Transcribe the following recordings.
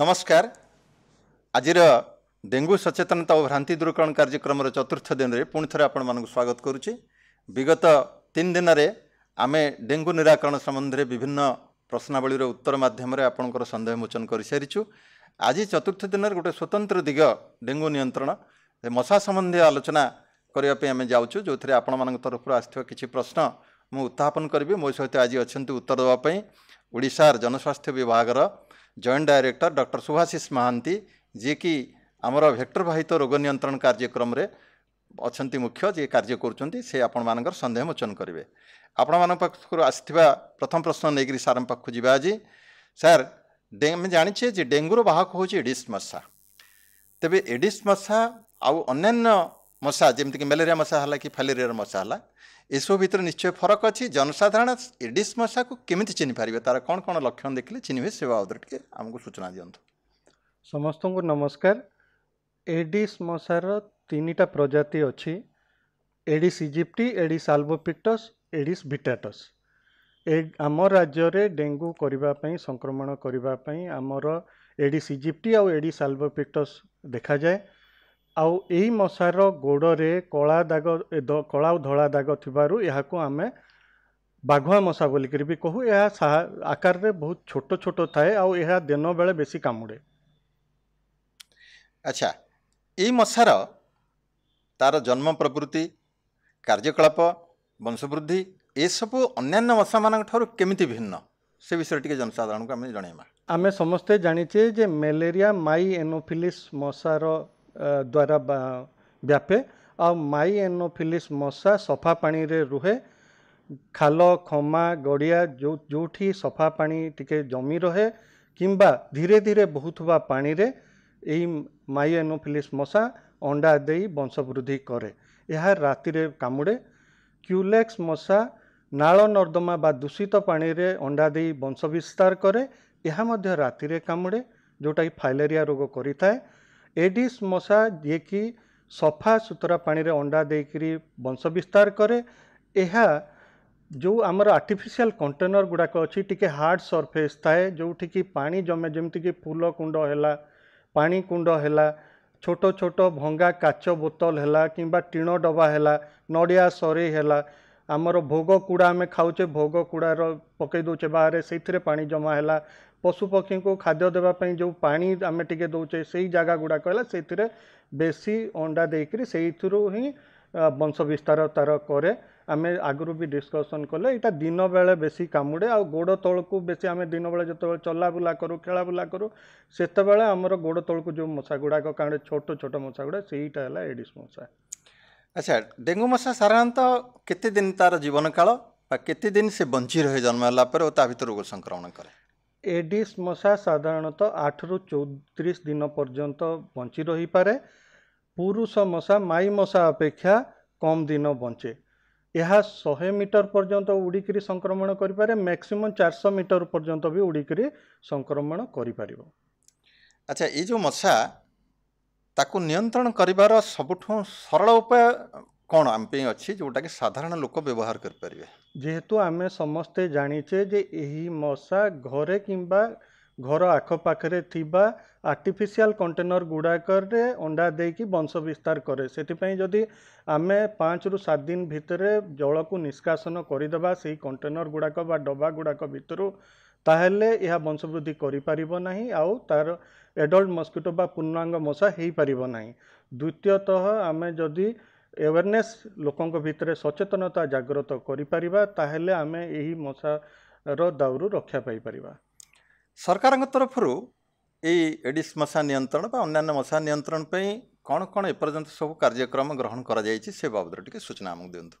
ନମସ୍କାର ଆଜିର ଡେଙ୍ଗୁ ସଚେତନତା ଓ ଭ୍ରାନ୍ତି ଦୂରକରଣ କାର୍ଯ୍ୟକ୍ରମର ଚତୁର୍ଥ ଦିନରେ ପୁଣି ଥରେ ଆପଣମାନଙ୍କୁ ସ୍ୱାଗତ କରୁଛି ବିଗତ ତିନି ଦିନରେ ଆମେ ଡେଙ୍ଗୁ ନିରାକରଣ ସମ୍ବନ୍ଧରେ ବିଭିନ୍ନ ପ୍ରଶ୍ନାବଳୀର ଉତ୍ତର ମାଧ୍ୟମରେ ଆପଣଙ୍କର ସନ୍ଦେହ ମୋଚନ କରିସାରିଛୁ ଆଜି ଚତୁର୍ଥ ଦିନରେ ଗୋଟିଏ ସ୍ୱତନ୍ତ୍ର ଦିଗ ଡେଙ୍ଗୁ ନିୟନ୍ତ୍ରଣ ମଶା ସମ୍ବନ୍ଧୀୟ ଆଲୋଚନା କରିବା ପାଇଁ ଆମେ ଯାଉଛୁ ଯେଉଁଥିରେ ଆପଣମାନଙ୍କ ତରଫରୁ ଆସିଥିବା କିଛି ପ୍ରଶ୍ନ ମୁଁ ଉତ୍ଥାପନ କରିବି ମୋ ସହିତ ଆଜି ଅଛନ୍ତି ଉତ୍ତର ଦେବା ପାଇଁ ଓଡ଼ିଶାର ଜନସ୍ୱାସ୍ଥ୍ୟ ବିଭାଗର joint director doctor Subhasish Mohanty ଯିଏକି ଆମର ଭେକ୍ଟର ବାହିତ ରୋଗ ନିୟନ୍ତ୍ରଣ କାର୍ଯ୍ୟକ୍ରମରେ ଅଛନ୍ତି ମୁଖ୍ୟ ଯିଏ କାର୍ଯ୍ୟ କରୁଛନ୍ତି ସେ ଆପଣମାନଙ୍କର ସନ୍ଦେହ ମୋଚନ କରିବେ ଆପଣମାନଙ୍କ ପାଖରୁ ଆସିଥିବା ପ୍ରଥମ ପ୍ରଶ୍ନ ନେଇକରି ସାର୍ଙ୍କ ପାଖକୁ ଯିବା ଆଜି ସାର୍ ଆମେ ଜାଣିଛେ ଯେ ଡେଙ୍ଗୁର ବାହକ ହେଉଛି ଏଡିସ୍ ମଶା ତେବେ ଏଡିସ୍ ମଶା ଆଉ ଅନ୍ୟାନ୍ୟ ମଶା ଯେମିତିକି ମ୍ୟାଲେରିଆ ମଶା ହେଲା କି ଫାଲେରିଆର ମଶା ହେଲା ଏସବୁ ଭିତରେ ନିଶ୍ଚୟ ଫରକ ଅଛି ଜନସାଧାରଣ ଏଡିସ୍ ମଶାକୁ କେମିତି ଚିହ୍ନିପାରିବେ ତା'ର କ'ଣ କ'ଣ ଲକ୍ଷଣ ଦେଖିଲେ ଚିହ୍ନିବେ ସେ ବାବଦରେ ଟିକେ ଆମକୁ ସୂଚନା ଦିଅନ୍ତୁ ସମସ୍ତଙ୍କୁ ନମସ୍କାର ଏଡିସ୍ ମଶାର ତିନିଟା ପ୍ରଜାତି ଅଛି Aedes aegypti Aedes albopictus Aedes vittatus ଏ ଆମ ରାଜ୍ୟରେ ଡେଙ୍ଗୁ କରିବା ପାଇଁ ସଂକ୍ରମଣ କରିବା ପାଇଁ ଆମର ଏଡିସ୍ ଇଜିପ୍ଟି ଆଉ ଏଡିସ୍ ଆଲବୋପିଟସ୍ ଦେଖାଯାଏ ଆଉ ଏହି ମଶାର ଗୋଡ଼ରେ କଳା ଦାଗ କଳା ଓ ଧଳା ଦାଗ ଥିବାରୁ ଏହାକୁ ଆମେ ବାଘୁଆ ମଶା ବୋଲିକରି ବି କହୁ ଏହା ଆକାରରେ ବହୁତ ଛୋଟ ଛୋଟ ଥାଏ ଆଉ ଏହା ଦିନ ବେଳେ ବେଶୀ କାମୁଡ଼େ ଆଚ୍ଛା ଏଇ ମଶାର ତାର ଜନ୍ମ ପ୍ରବୃତ୍ତି କାର୍ଯ୍ୟକଳାପ ବଂଶବୃଦ୍ଧି ଏସବୁ ଅନ୍ୟାନ୍ୟ ମଶାମାନଙ୍କଠାରୁ କେମିତି ଭିନ୍ନ ସେ ବିଷୟରେ ଟିକେ ଜନସାଧାରଣଙ୍କୁ ଆମେ ଜଣାଇବା ଆମେ ସମସ୍ତେ ଜାଣିଛେ ଯେ ମ୍ୟାଲେରିଆ ମାଇ ଏନୋଫିଲିସ୍ ମଶାର ଦ୍ୱାରା ବ୍ୟାପେ ଆଉ ମାଇ ଏନୋଫିଲିସ୍ ମଶା ସଫା ପାଣିରେ ରୁହେ ଖାଲ ଖମା ଗଡ଼ିଆ ଯେଉଁ ଯେଉଁଠି ସଫା ପାଣି ଟିକେ ଜମି ରହେ କିମ୍ବା ଧୀରେ ଧୀରେ ବହୁଥିବା ପାଣିରେ ଏହି ମାଇ ଏନୋଫିଲିସ୍ ମଶା ଅଣ୍ଡା ଦେଇ ବଂଶ ବୃଦ୍ଧି କରେ ଏହା ରାତିରେ କାମୁଡ଼େ କ୍ୟୁଲେକ୍ସ ମଶା ନାଳ ନର୍ଦ୍ଦମା ବା ଦୂଷିତ ପାଣିରେ ଅଣ୍ଡା ଦେଇ ବଂଶ ବିସ୍ତାର କରେ ଏହା ମଧ୍ୟ ରାତିରେ କାମୁଡ଼େ ଯେଉଁଟାକି ଫାଇଲେରିଆ ରୋଗ କରିଥାଏ ଏଡିସ୍ ମଶା ଯିଏକି ସଫା ସୁତୁରା ପାଣିରେ ଅଣ୍ଡା ଦେଇକରି ବଂଶ ବିସ୍ତାର କରେ ଏହା ଯେଉଁ ଆମର ଆର୍ଟିଫିସିଆଲ୍ କଣ୍ଟେନର୍ ଗୁଡ଼ାକ ଅଛି ଟିକେ ହାର୍ଡ଼ ସର୍ଫେସ୍ ଥାଏ ଯେଉଁଠିକି ପାଣି ଜମେ ଯେମିତିକି ଫୁଲ କୁଣ୍ଡ ହେଲା ପାଣି କୁଣ୍ଡ ହେଲା ଛୋଟ ଛୋଟ ଭଙ୍ଗା କାଚ ବୋତଲ ହେଲା କିମ୍ବା ଟିଣ ଡବା ହେଲା ନଡ଼ିଆ ସରେଇ ହେଲା ଆମର ଭୋଗ କୁଡ଼ା ଆମେ ଖାଉଛେ ଭୋଗ କୁଡ଼ାର ପକାଇ ଦେଉଛେ ବାହାରେ ସେଇଥିରେ ପାଣି ଜମା ହେଲା ପଶୁପକ୍ଷୀଙ୍କୁ ଖାଦ୍ୟ ଦେବା ପାଇଁ ଯେଉଁ ପାଣି ଆମେ ଟିକେ ଦେଉଛେ ସେଇ ଜାଗା ଗୁଡ଼ାକ ହେଲା ସେଇଥିରେ ବେଶୀ ଅଣ୍ଡା ଦେଇକରି ସେଇଥିରୁ ହିଁ ବଂଶ ବିସ୍ତାର ତା'ର କରେ ଆମେ ଆଗରୁ ବି ଡିସ୍କସନ୍ କଲେ ଏଇଟା ଦିନବେଳେ ବେଶୀ କାମୁଡ଼େ ଆଉ ଗୋଡ଼ ତଳକୁ ବେଶୀ ଆମେ ଦିନବେଳେ ଯେତେବେଳେ ଚଲାବୁଲା କରୁ ଖେଳାବୁଲା କରୁ ସେତେବେଳେ ଆମର ଗୋଡ଼ ତଳକୁ ଯେଉଁ ମଶା ଗୁଡ଼ାକ କାମୁଡ଼େ ଛୋଟ ଛୋଟ ମଶା ଗୁଡ଼ା ସେଇଟା ହେଲା ଏଡ଼ିସ୍ ମଶା ଆଚ୍ଛା ଡେଙ୍ଗୁ ମଶା ସାଧାରଣତଃ କେତେ ଦିନ ତା'ର ଜୀବନକାଳ ବା କେତେ ଦିନ ସେ ବଞ୍ଚି ରହେ ଜନ୍ମ ହେଲା ପରେ ଓ ତା ଭିତରକୁ ସଂକ୍ରମଣ କରେ ଏଡିସ୍ ମଶା ସାଧାରଣତଃ ଆଠରୁ ଚଉତିରିଶ ଦିନ ପର୍ଯ୍ୟନ୍ତ ବଞ୍ଚି ରହିପାରେ ପୁରୁଷ ମଶା ମାଇ ମଶା ଅପେକ୍ଷା କମ୍ ଦିନ ବଞ୍ଚେ ଏହା ଶହେ ମିଟର ପର୍ଯ୍ୟନ୍ତ ଉଡ଼ିକିରି ସଂକ୍ରମଣ କରିପାରେ ମ୍ୟାକ୍ସିମମ୍ ଚାରିଶହ ମିଟର ପର୍ଯ୍ୟନ୍ତ ବି ଉଡ଼ିକିରି ସଂକ୍ରମଣ କରିପାରିବ ଆଚ୍ଛା ଏଇ ଯେଉଁ ମଶା ତାକୁ ନିୟନ୍ତ୍ରଣ କରିବାର ସବୁଠୁ ସରଳ ଉପାୟ କ'ଣ ଆମ ପାଇଁ ଅଛି ଯେଉଁଟାକି ସାଧାରଣ ଲୋକ ବ୍ୟବହାର କରିପାରିବେ ଯେହେତୁ ଆମେ ସମସ୍ତେ ଜାଣିଛେ ଯେ ଏହି ମଶା ଘରେ କିମ୍ବା ଘର ଆଖପାଖରେ ଥିବା ଆର୍ଟିଫିସିଆଲ୍ କଣ୍ଟେନର୍ ଗୁଡ଼ାକରେ ଅଣ୍ଡା ଦେଇକି ବଂଶ ବିସ୍ତାର କରେ ସେଥିପାଇଁ ଯଦି ଆମେ ପାଞ୍ଚରୁ ସାତ ଦିନ ଭିତରେ ଜଳକୁ ନିଷ୍କାସନ କରିଦେବା ସେହି କଣ୍ଟେନର୍ ଗୁଡ଼ାକ ବା ଡବା ଗୁଡ଼ାକ ଭିତରୁ ତାହେଲେ ଏହା ବଂଶବୃଦ୍ଧି କରିପାରିବ ନାହିଁ ଆଉ ତା'ର ଏଡଲ୍ଟ ମସ୍କିଟୋ ବା ପୂର୍ଣ୍ଣାଙ୍ଗ ମଶା ହେଇପାରିବ ନାହିଁ ଦ୍ୱିତୀୟତଃ ଆମେ ଯଦି ଏୱେରନେସ୍ ଲୋକଙ୍କ ଭିତରେ ସଚେତନତା ଜାଗ୍ରତ କରିପାରିବା ତାହେଲେ ଆମେ ଏହି ମଶାର ଦାଉରୁ ରକ୍ଷା ପାଇପାରିବା ସରକାରଙ୍କ ତରଫରୁ ଏଇ ଏଡ଼ିସ୍ ମଶା ନିୟନ୍ତ୍ରଣ ବା ଅନ୍ୟାନ୍ୟ ମଶା ନିୟନ୍ତ୍ରଣ ପାଇଁ କ'ଣ କ'ଣ ଏପର୍ଯ୍ୟନ୍ତ ସବୁ କାର୍ଯ୍ୟକ୍ରମ ଗ୍ରହଣ କରାଯାଇଛି ସେ ବାବଦରେ ଟିକେ ସୂଚନା ଆମକୁ ଦିଅନ୍ତୁ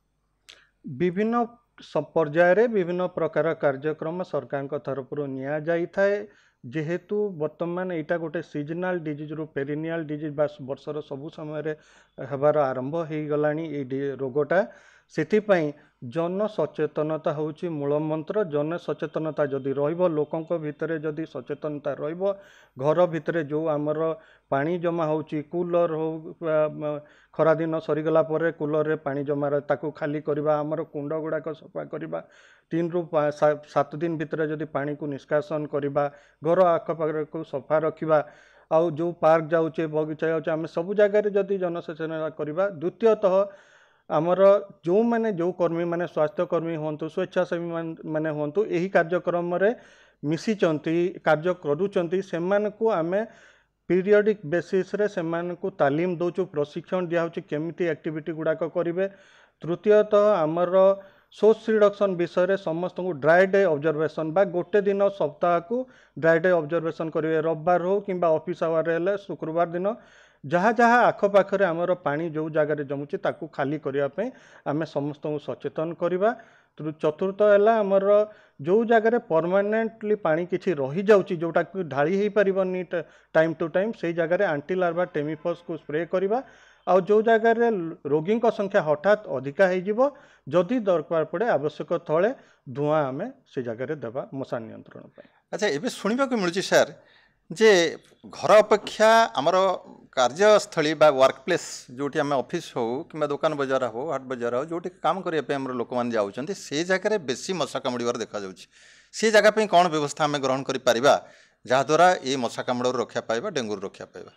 ବିଭିନ୍ନ ପର୍ଯ୍ୟାୟରେ ବିଭିନ୍ନ ପ୍ରକାର କାର୍ଯ୍ୟକ୍ରମ ସରକାରଙ୍କ ତରଫରୁ ନିଆଯାଇଥାଏ ଯେହେତୁ ବର୍ତ୍ତମାନ ଏଇଟା ଗୋଟେ ସିଜନାଲ୍ ଡିଜିଜ୍ରୁ ପେରିନିଆଲ୍ ଡିଜିଜ୍ ବା ବର୍ଷର ସବୁ ସମୟରେ ହେବାର ଆରମ୍ଭ ହେଇଗଲାଣି ଏଇ ରୋଗଟା ସେଥିପାଇଁ ଜନସଚେତନତା ହେଉଛି ମୂଳମନ୍ତ୍ର ଜନସଚେତନତା ଯଦି ରହିବ ଲୋକଙ୍କ ଭିତରେ ଯଦି ସଚେତନତା ରହିବ ଘର ଭିତରେ ଯେଉଁ ଆମର ପାଣି ଜମା ହେଉଛି କୁଲର ହେଉ ଖରାଦିନ ସରିଗଲା ପରେ କୁଲରରେ ପାଣି ଜମା ତାକୁ ଖାଲି କରିବା ଆମର କୁଣ୍ଡ ଗୁଡ଼ାକ ସଫା କରିବା ତିନିରୁ ସାତ ଦିନ ଭିତରେ ଯଦି ପାଣିକୁ ନିଷ୍କାସନ କରିବା ଘର ଆଖପାଖକୁ ସଫା ରଖିବା ଆଉ ଯେଉଁ ପାର୍କ ଯାଉଛେ ବଗିଚା ଯାଉଛେ ଆମେ ସବୁ ଜାଗାରେ ଯଦି ଜନସଚେତନତା କରିବା ଦ୍ୱିତୀୟତଃ ଆମର ଯେଉଁମାନେ ଯେଉଁ କର୍ମୀମାନେ ସ୍ୱାସ୍ଥ୍ୟକର୍ମୀ ହୁଅନ୍ତୁ ସ୍ୱେଚ୍ଛାସେବୀ ମାନେ ହୁଅନ୍ତୁ ଏହି କାର୍ଯ୍ୟକ୍ରମରେ ମିଶିଛନ୍ତି କାର୍ଯ୍ୟ କରୁଛନ୍ତି ସେମାନଙ୍କୁ ଆମେ ପିରିୟଡ଼ିକ୍ ବେସିସ୍ରେ ସେମାନଙ୍କୁ ତାଲିମ ଦେଉଛୁ ପ୍ରଶିକ୍ଷଣ ଦିଆହେଉଛି କେମିତି ଆକ୍ଟିଭିଟି ଗୁଡ଼ାକ କରିବେ ତୃତୀୟତଃ ଆମର ସୋର୍ସ ରିଡକ୍ସନ୍ ବିଷୟରେ ସମସ୍ତଙ୍କୁ ଡ୍ରାଏ ଡେ ଅବଜରଭେସନ୍ ବା ଗୋଟେ ଦିନ ସପ୍ତାହକୁ ଡ୍ରାଏ ଡେ ଅବଜରଭେସନ୍ କରିବେ ରବିବାର ହେଉ କିମ୍ବା ଅଫିସ୍ ଆୱାର୍ରେ ହେଲେ ଶୁକ୍ରବାର ଦିନ ଯାହା ଯାହା ଆଖପାଖରେ ଆମର ପାଣି ଯେଉଁ ଜାଗାରେ ଜମୁଛି ତାକୁ ଖାଲି କରିବା ପାଇଁ ଆମେ ସମସ୍ତଙ୍କୁ ସଚେତନ କରିବା ଚତୁର୍ଥ ହେଲା ଆମର ଯେଉଁ ଜାଗାରେ ପରମାନେଣ୍ଟଲି ପାଣି କିଛି ରହିଯାଉଛି ଯେଉଁଟାକି ଢାଳି ହେଇପାରିବନି ଟାଇମ୍ ଟୁ ଟାଇମ୍ ସେଇ ଜାଗାରେ ଆଣ୍ଟି ଲାର୍ଭା ଟେମିଫସ୍କୁ ସ୍ପ୍ରେ କରିବା ଆଉ ଯେଉଁ ଜାଗାରେ ରୋଗୀଙ୍କ ସଂଖ୍ୟା ହଠାତ୍ ଅଧିକା ହେଇଯିବ ଯଦି ଦରକାର ପଡ଼େ ଆବଶ୍ୟକ ତଳେ ଧୂଆଁ ଆମେ ସେ ଜାଗାରେ ଦେବା ମଶା ନିୟନ୍ତ୍ରଣ ପାଇଁ ଆଚ୍ଛା ଏବେ ଶୁଣିବାକୁ ମିଳୁଛି ସାର୍ ଯେ ଘର ଅପେକ୍ଷା ଆମର कार्यस्थल वर्क प्लेस जोटी आम अफिस् हो कि दुकान बजार हो हाट बजार हो जो काम करने लोक मैंने जाऊँ से जगह बेसी मशा कामुड़ देखा जा जगह कौन व्यवस्था आम ग्रहण कर कराद्वारा ये मशा कामुड़ रक्षा पाया डेगुर रक्षा पाया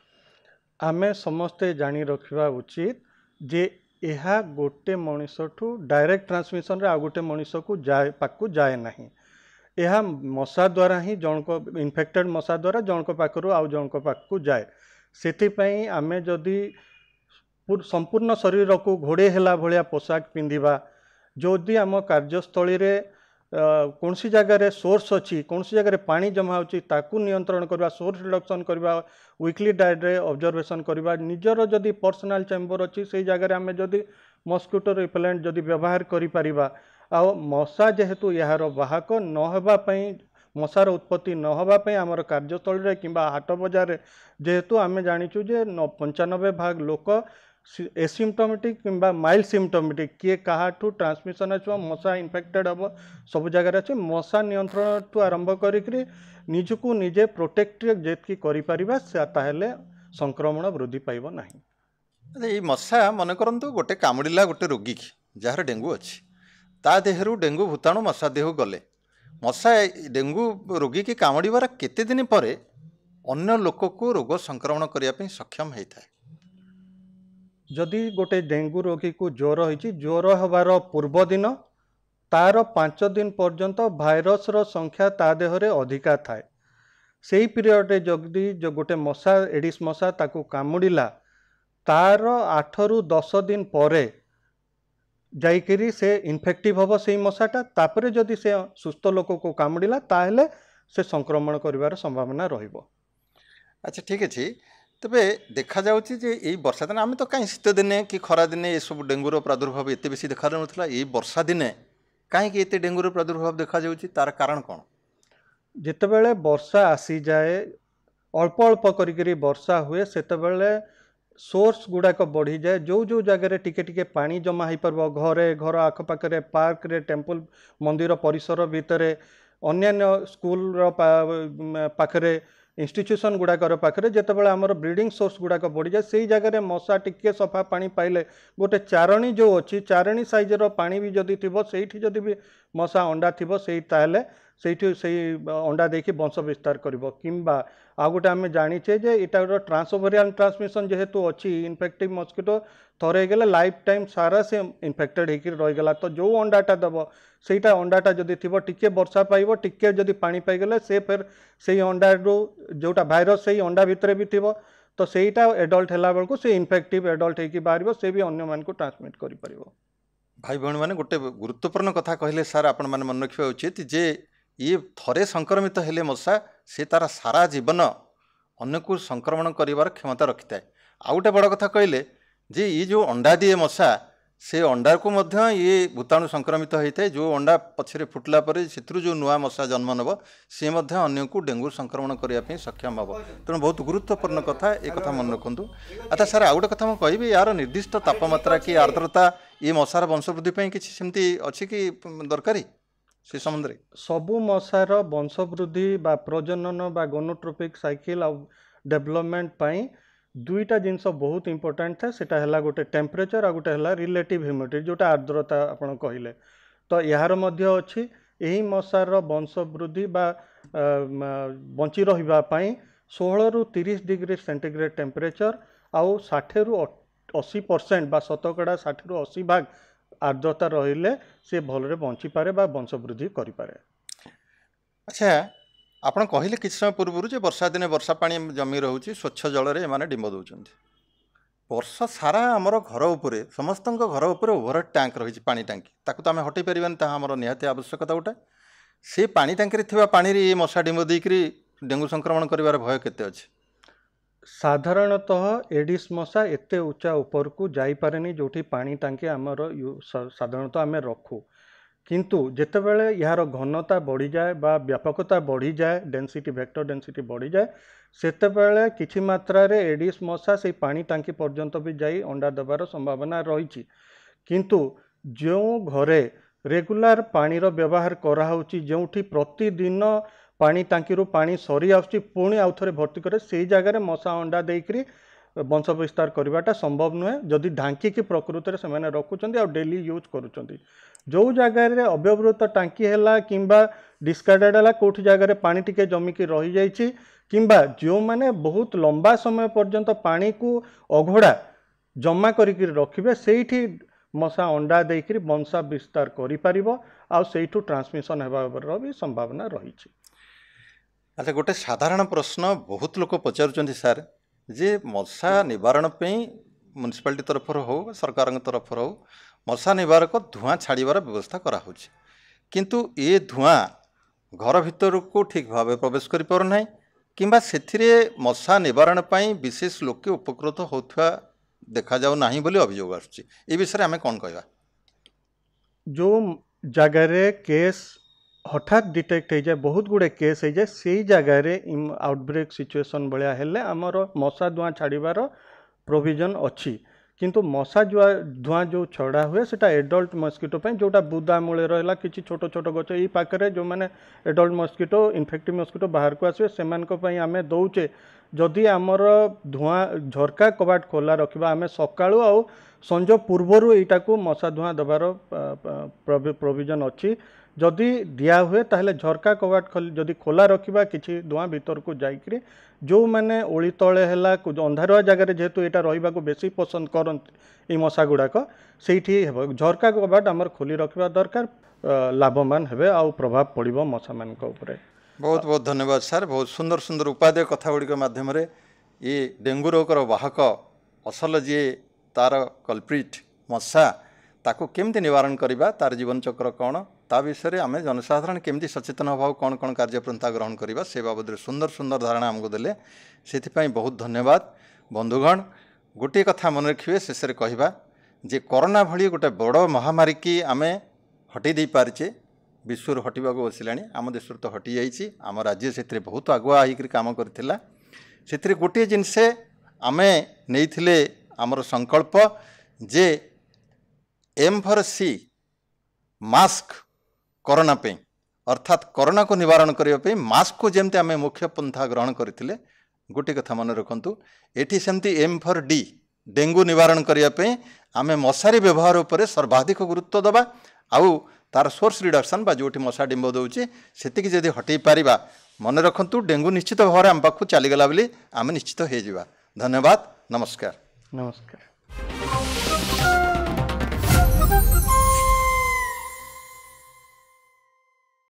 आम समस्ते जा रखा उचित जे यह गोटे मनिषु डायरेक्ट ट्रांसमिशन आउ गोटे मनिष को जाए पाक जाए ना यह मशा द्वारा ही जनक इनफेक्टेड मशा द्वारा जनक पाखु आउ जनक पाक जाए ସେଥିପାଇଁ ଆମେ ଯଦି ସମ୍ପୂର୍ଣ୍ଣ ଶରୀରକୁ ଘୋଡ଼େଇ ହେଲା ଭଳିଆ ପୋଷାକ ପିନ୍ଧିବା ଯଦି ଆମ କାର୍ଯ୍ୟସ୍ଥଳୀରେ କୌଣସି ଜାଗାରେ ସୋର୍ସ ଅଛି କୌଣସି ଜାଗାରେ ପାଣି ଜମା ହେଉଛି ତାକୁ ନିୟନ୍ତ୍ରଣ କରିବା ସୋର୍ସ ରିଡକ୍ସନ୍ କରିବା ୱିକଲି ଡାଏଟ୍ରେ ଅବଜର୍ଭେସନ୍ କରିବା ନିଜର ଯଦି ପର୍ସନାଲ୍ ଚେମ୍ବର ଅଛି ସେଇ ଜାଗାରେ ଆମେ ଯଦି ମସ୍କିଟୋ ରିପେଲେଣ୍ଟ ଯଦି ବ୍ୟବହାର କରିପାରିବା ଆଉ ମଶା ଯେହେତୁ ଏହାର ବାହକ ନ ହେବା ପାଇଁ ମଶାର ଉତ୍ପତ୍ତି ନ ହେବା ପାଇଁ ଆମର କାର୍ଯ୍ୟସ୍ଥଳୀରେ କିମ୍ବା ହାଟ ବଜାରରେ ଯେହେତୁ ଆମେ ଜାଣିଛୁ ଯେ ପଞ୍ଚାନବେ ଭାଗ ଲୋକ ଏସିମ୍ପଟୋମେଟିକ୍ କିମ୍ବା ମାଇଲ୍ଡ ସିମ୍ପଟୋମେଟିକ୍ କିଏ କାହାଠୁ ଟ୍ରାନ୍ସମିସନ୍ ଆସିବ ମଶା ଇନଫେକ୍ଟେଡ଼୍ ହେବ ସବୁ ଜାଗାରେ ଅଛି ମଶା ନିୟନ୍ତ୍ରଣଠୁ ଆରମ୍ଭ କରିକିରି ନିଜକୁ ନିଜେ ପ୍ରୋଟେକ୍ଟ ଯେତିକି କରିପାରିବା ତାହେଲେ ସଂକ୍ରମଣ ବୃଦ୍ଧି ପାଇବ ନାହିଁ ଏଇ ମଶା ମନେ କରନ୍ତୁ ଗୋଟେ କାମୁଡ଼ିଲା ଗୋଟେ ରୋଗୀକି ଯାହାର ଡେଙ୍ଗୁ ଅଛି ତା ଦେହରୁ ଡେଙ୍ଗୁ ଭୂତାଣୁ ମଶା ଦେହକୁ ଗଲେ ମଶା ଡେଙ୍ଗୁ ରୋଗୀକି କାମୁଡ଼ିବାର କେତେ ଦିନ ପରେ ଅନ୍ୟ ଲୋକକୁ ରୋଗ ସଂକ୍ରମଣ କରିବା ପାଇଁ ସକ୍ଷମ ହୋଇଥାଏ ଯଦି ଗୋଟେ ଡେଙ୍ଗୁ ରୋଗୀକୁ ଜ୍ୱର ହୋଇଛି ଜ୍ୱର ହେବାର ପୂର୍ବଦିନ ତା'ର ପାଞ୍ଚ ଦିନ ପର୍ଯ୍ୟନ୍ତ ଭାଇରସର ସଂଖ୍ୟା ତା ଦେହରେ ଅଧିକା ଥାଏ ସେହି ପିରିୟଡ଼ରେ ଯଦି ଗୋଟେ ମଶା ଏଡ଼ିସ୍ ମଶା ତାକୁ କାମୁଡ଼ିଲା ତା'ର ଆଠରୁ ଦଶ ଦିନ ପରେ ଯାଇକିରି ସେ ଇନଫେକ୍ଟିଭ୍ ହେବ ସେଇ ମଶାଟା ତାପରେ ଯଦି ସେ ସୁସ୍ଥ ଲୋକକୁ କାମୁଡ଼ିଲା ତାହେଲେ ସେ ସଂକ୍ରମଣ କରିବାର ସମ୍ଭାବନା ରହିବ ଆଚ୍ଛା ଠିକ୍ ଅଛି ତେବେ ଦେଖାଯାଉଛି ଯେ ଏଇ ବର୍ଷା ଦିନେ ଆମେ ତ କାହିଁ ଶୀତ ଦିନେ କି ଖରାଦିନେ ଏସବୁ ଡେଙ୍ଗୁର ପ୍ରାଦୁର୍ଭାବ ଏତେ ବେଶୀ ଦେଖାଯାଉନଥିଲା ଏଇ ବର୍ଷା ଦିନେ କାହିଁକି ଏତେ ଡେଙ୍ଗୁର ପ୍ରାଦୁର୍ଭାବ ଦେଖାଯାଉଛି ତା'ର କାରଣ କ'ଣ ଯେତେବେଳେ ବର୍ଷା ଆସିଯାଏ ଅଳ୍ପ ଅଳ୍ପ କରିକିରି ବର୍ଷା ହୁଏ ସେତେବେଳେ सोर्स गुड़ाक बढ़ी जाए जो जो जगह टिके टिके पानी जमा हो पार घरे घर आखपाखे पार्क टेम्पल मंदिर परिसर भितर अन्न्य स्कूल पाखे इन्यूशन गुड़ाकर पाखे जितेबाला आम ब्रिडिंग सोर्स गुड़ाक बढ़ी जाए से ही जगह मशा टिके सफा पा पाइले गोटे चारणी जो अच्छी चारणी सैज्र पा भी जदि थी से मशा अंडा थी से से अंडा देखिए वंश विस्तार कर कि आउ गोटे आम जाचे यार ट्रांसओवरिया ट्रांसमिशन जेहेतु अच्छी इनफेक्टिव मस्किटो थे गले लाइफ टाइम सारा से इनफेक्टेड होगा तो जो अंडाटा दब से अंडाटा जदि थी टी वर्षा पाइब टिके जदि पा पाईगले से फेर से अंडारू जो भाइर से ही अंडा भितर भी थी तो सहीटा एडल्ट से इनफेक्टिव एडल्ट बाहर से भी अन्न मान को ट्रांसमिट कर भाई भाई गोटे गुरुत्वपूर्ण कथा कहले सार आप मन रखा उचित जे ଇଏ ଥରେ ସଂକ୍ରମିତ ହେଲେ ମଶା ସେ ତା'ର ସାରା ଜୀବନ ଅନ୍ୟକୁ ସଂକ୍ରମଣ କରିବାର କ୍ଷମତା ରଖିଥାଏ ଆଉ ଗୋଟେ ବଡ଼ କଥା କହିଲେ ଯେ ଇଏ ଯେଉଁ ଅଣ୍ଡା ଦିଏ ମଶା ସେ ଅଣ୍ଡାକୁ ମଧ୍ୟ ଇଏ ଭୂତାଣୁ ସଂକ୍ରମିତ ହୋଇଥାଏ ଯେଉଁ ଅଣ୍ଡା ପଛରେ ଫୁଟିଲା ପରେ ସେଥିରୁ ଯେଉଁ ନୂଆ ମଶା ଜନ୍ମ ନେବ ସିଏ ମଧ୍ୟ ଅନ୍ୟକୁ ଡେଙ୍ଗୁ ସଂକ୍ରମଣ କରିବା ପାଇଁ ସକ୍ଷମ ହେବ ତେଣୁ ବହୁତ ଗୁରୁତ୍ୱପୂର୍ଣ୍ଣ କଥା ଏ କଥା ମନେ ରଖନ୍ତୁ ଆଚ୍ଛା ସାର୍ ଆଉ ଗୋଟେ କଥା ମୁଁ କହିବି ଏହାର ନିର୍ଦ୍ଦିଷ୍ଟ ତାପମାତ୍ରା କି ଆର୍ଦ୍ରତା ଏ ମଶାର ବଂଶବୃଦ୍ଧି ପାଇଁ କିଛି ସେମିତି ଅଛି କି ଦରକାରୀ ସେ ସମ୍ବନ୍ଧରେ ସବୁ ମଶାର ବଂଶବୃଦ୍ଧି ବା ପ୍ରଜନନ ବା ଗୋନୋଟ୍ରୋପିକ ସାଇକେଲ ଆଉ ଡେଭଲପମେଣ୍ଟ ପାଇଁ ଦୁଇଟା ଜିନିଷ ବହୁତ ଇମ୍ପୋର୍ଟାଣ୍ଟ ଥାଏ ସେଟା ହେଲା ଗୋଟେ ଟେମ୍ପରେଚର୍ ଆଉ ଗୋଟେ ହେଲା ରିଲେଟିଭ୍ ହ୍ୟୁମିଡ଼ିଟି ଯେଉଁଟା ଆର୍ଦ୍ରତା ଆପଣ କହିଲେ ତ ଏହାର ମଧ୍ୟ ଅଛି ଏହି ମଶାର ବଂଶବୃଦ୍ଧି ବା ବଞ୍ଚି ରହିବା ପାଇଁ ଷୋହଳରୁ ତିରିଶ ଡିଗ୍ରୀ ସେଣ୍ଟିଗ୍ରେଡ଼ ଟେମ୍ପରେଚର୍ ଆଉ ଷାଠିଏରୁ ଅଶୀ ପରସେଣ୍ଟ ବା ଶତକଡ଼ା ଷାଠିଏରୁ ଅଶୀ ଭାଗ ଆର୍ଦ୍ରତା ରହିଲେ ସେ ଭଲରେ ବଞ୍ଚିପାରେ ବା ବଂଶ ବୃଦ୍ଧି କରିପାରେ ଆଚ୍ଛା ଆପଣ କହିଲେ କିଛି ସମୟ ପୂର୍ବରୁ ଯେ ବର୍ଷା ଦିନେ ବର୍ଷା ପାଣି ଜମି ରହୁଛି ସ୍ୱଚ୍ଛ ଜଳରେ ଏମାନେ ଡିମ୍ବ ଦେଉଛନ୍ତି ବର୍ଷ ସାରା ଆମର ଘର ଉପରେ ସମସ୍ତଙ୍କ ଘର ଉପରେ ଓଭରହେଡ଼ ଟ୍ୟାଙ୍କ ରହିଛି ପାଣି ଟାଙ୍କି ତାକୁ ତ ଆମେ ହଟେଇ ପାରିବାନି ତାହା ଆମର ନିହାତି ଆବଶ୍ୟକତା ଗୋଟେ ସେ ପାଣି ଟାଙ୍କିରେ ଥିବା ପାଣିରେ ଏ ମଶା ଡିମ୍ବ ଦେଇକରି ଡେଙ୍ଗୁ ସଂକ୍ରମଣ କରିବାର ଭୟ କେତେ ଅଛି ସାଧାରଣତଃ ଏଡ଼ିସ୍ ମଶା ଏତେ ଉଚ୍ଚା ଉପରକୁ ଯାଇପାରେନି ଯେଉଁଠି ପାଣି ଟାଙ୍କି ଆମର ସାଧାରଣତଃ ଆମେ ରଖୁ କିନ୍ତୁ ଯେତେବେଳେ ଏହାର ଘନତା ବଢ଼ିଯାଏ ବା ବ୍ୟାପକତା ବଢ଼ିଯାଏ ଡେନ୍ସିଟି ଭେକ୍ଟର ଡେନ୍ସିଟି ବଢ଼ିଯାଏ ସେତେବେଳେ କିଛି ମାତ୍ରାରେ ଏଡ଼ିସ୍ ମଶା ସେଇ ପାଣି ଟାଙ୍କି ପର୍ଯ୍ୟନ୍ତ ବି ଯାଇ ଅଣ୍ଡା ଦେବାର ସମ୍ଭାବନା ରହିଛି କିନ୍ତୁ ଯେଉଁ ଘରେ ରେଗୁଲାର ପାଣିର ବ୍ୟବହାର କରାହେଉଛି ଯେଉଁଠି ପ୍ରତିଦିନ पा टांकी पानी सरी आस पुणी आउ थे भर्ती करे से जगह मशा अंडा देकर वंश विस्तार करवाटा संभव नुहे जदि ढांकी की प्रकृत से रखुं डेली यूज कर जो जगार अव्यवहृत टाकी है कि डिस्कार्डेड है कौटी जगार पा टे जमिकी रही जा किंबा जो मैंने बहुत लंबा समय पर्यंत पानी को अघोड़ा जमा कर रखिए से मशा अंडा देकर वंशा विस्तार करूँ ट्रांसमिशन भी संभावना रही ଆଚ୍ଛା ଗୋଟେ ସାଧାରଣ ପ୍ରଶ୍ନ ବହୁତ ଲୋକ ପଚାରୁଛନ୍ତି ସାର୍ ଯେ ମଶା ନିବାରଣ ପାଇଁ ମ୍ୟୁନିସିପାଲିଟି ତରଫରୁ ହେଉ ବା ସରକାରଙ୍କ ତରଫରୁ ହେଉ ମଶା ନିବାରକ ଧୂଆଁ ଛାଡ଼ିବାର ବ୍ୟବସ୍ଥା କରାହେଉଛି କିନ୍ତୁ ଏ ଧୂଆଁ ଘର ଭିତରକୁ ଠିକ୍ ଭାବେ ପ୍ରବେଶ କରିପାରୁନାହିଁ କିମ୍ବା ସେଥିରେ ମଶା ନିବାରଣ ପାଇଁ ବିଶେଷ ଲୋକେ ଉପକୃତ ହେଉଥିବା ଦେଖାଯାଉ ନାହିଁ ବୋଲି ଅଭିଯୋଗ ଆସୁଛି ଏ ବିଷୟରେ ଆମେ କ'ଣ କହିବା ଯେଉଁ ଜାଗାରେ କେସ୍ হঠাৎ ডিটেক্ট হয়ে যায় বহুত গুড়ে কেস হয়ে যায় সেই জায়গায় আউটব্রেক সিচুয়েসন ভাইয়া হলে আমার মশা ধূয়া ছাড়বার প্রোভিজন অছি কিন্তু মশা ধূয়া যে ছড়া হুয়ে সেটা এডল্ট মস্কিটো পাই যেটা বুদা মূলে রহলা কিছু ছোট ছোট গছ এই পাখে যে এডল্ট মস্কিটো ইনফেক্টিভ মস্কিটো বাহারক আসবে সে আমি দৌচে ଯଦି ଆମର ଧୂଆଁ ଝରକା କବାଟ ଖୋଲା ରଖିବା ଆମେ ସକାଳୁ ଆଉ ସଞ୍ଜ ପୂର୍ବରୁ ଏଇଟାକୁ ମଶା ଧୂଆଁ ଦେବାର ପ୍ରୋଭିଜନ୍ ଅଛି ଯଦି ଦିଆ ହୁଏ ତାହେଲେ ଝରକା କବାଟ ଯଦି ଖୋଲା ରଖିବା କିଛି ଧୂଆଁ ଭିତରକୁ ଯାଇକରି ଯେଉଁମାନେ ଓଳି ତଳେ ହେଲା ଅନ୍ଧାରୁଆ ଜାଗାରେ ଯେହେତୁ ଏଇଟା ରହିବାକୁ ବେଶୀ ପସନ୍ଦ କରନ୍ତି ଏଇ ମଶାଗୁଡ଼ାକ ସେଇଠି ହେବ ଝରକା କବାଟ ଆମର ଖୋଲି ରଖିବା ଦରକାର ଲାଭବାନ ହେବେ ଆଉ ପ୍ରଭାବ ପଡ଼ିବ ମଶାମାନଙ୍କ ଉପରେ ବହୁତ ବହୁତ ଧନ୍ୟବାଦ ସାର୍ ବହୁତ ସୁନ୍ଦର ସୁନ୍ଦର ଉପାଦେୟ କଥାଗୁଡ଼ିକ ମାଧ୍ୟମରେ ଏ ଡେଙ୍ଗୁ ରୋଗର ବାହକ ଅସଲ ଯିଏ ତା'ର କଲ୍ପ୍ରିଟ୍ ମଶା ତାକୁ କେମିତି ନିବାରଣ କରିବା ତା'ର ଜୀବନଚକ୍ର କ'ଣ ତା ବିଷୟରେ ଆମେ ଜନସାଧାରଣ କେମିତି ସଚେତନ ହେବା କ'ଣ କ'ଣ କାର୍ଯ୍ୟପନ୍ଥା ଗ୍ରହଣ କରିବା ସେ ବାବଦରେ ସୁନ୍ଦର ସୁନ୍ଦର ଧାରଣା ଆମକୁ ଦେଲେ ସେଥିପାଇଁ ବହୁତ ଧନ୍ୟବାଦ ବନ୍ଧୁଗଣ ଗୋଟିଏ କଥା ମନେ ରଖିବେ ଶେଷରେ କହିବା ଯେ କରୋନା ଭଳି ଗୋଟେ ବଡ଼ ମହାମାରୀ କି ଆମେ ହଟେଇ ଦେଇପାରିଛେ ବିଶ୍ୱରୁ ହଟିବାକୁ ବସିଲାଣି ଆମ ଦେଶରୁ ତ ହଟିଯାଇଛି ଆମ ରାଜ୍ୟ ସେଥିରେ ବହୁତ ଆଗୁଆ ହୋଇକରି କାମ କରିଥିଲା ସେଥିରେ ଗୋଟିଏ ଜିନିଷ ଆମେ ନେଇଥିଲେ ଆମର ସଂକଳ୍ପ ଯେ M for C mask corona ପାଇଁ ଅର୍ଥାତ୍ କରୋନାକୁ ନିବାରଣ କରିବା ପାଇଁ ମାସ୍କକୁ ଯେମିତି ଆମେ ମୁଖ୍ୟ ପନ୍ଥା ଗ୍ରହଣ କରିଥିଲେ ଗୋଟିଏ କଥା ମନେ ରଖନ୍ତୁ ଏଠି ସେମିତି ଏମ୍ ଫର୍ ଡି ଡେଙ୍ଗୁ ନିବାରଣ କରିବା ପାଇଁ ଆମେ ମଶାରୀ ବ୍ୟବହାର ଉପରେ ସର୍ବାଧିକ ଗୁରୁତ୍ୱ ଦେବା ଆଉ ତା'ର ସୋର୍ସ ରିଡକ୍ସନ୍ ବା ଯେଉଁଠି ମଶା ଡିମ୍ବ ଦେଉଛି ସେତିକି ଯଦି ହଟେଇ ପାରିବା ମନେ ରଖନ୍ତୁ ଡେଙ୍ଗୁ ନିଶ୍ଚିତ ଭାବରେ ଆମ ପାଖକୁ ଚାଲିଗଲା ବୋଲି ଆମେ ନିଶ୍ଚିତ ହୋଇଯିବା ଧନ୍ୟବାଦ ନମସ୍କାର ନମସ୍କାର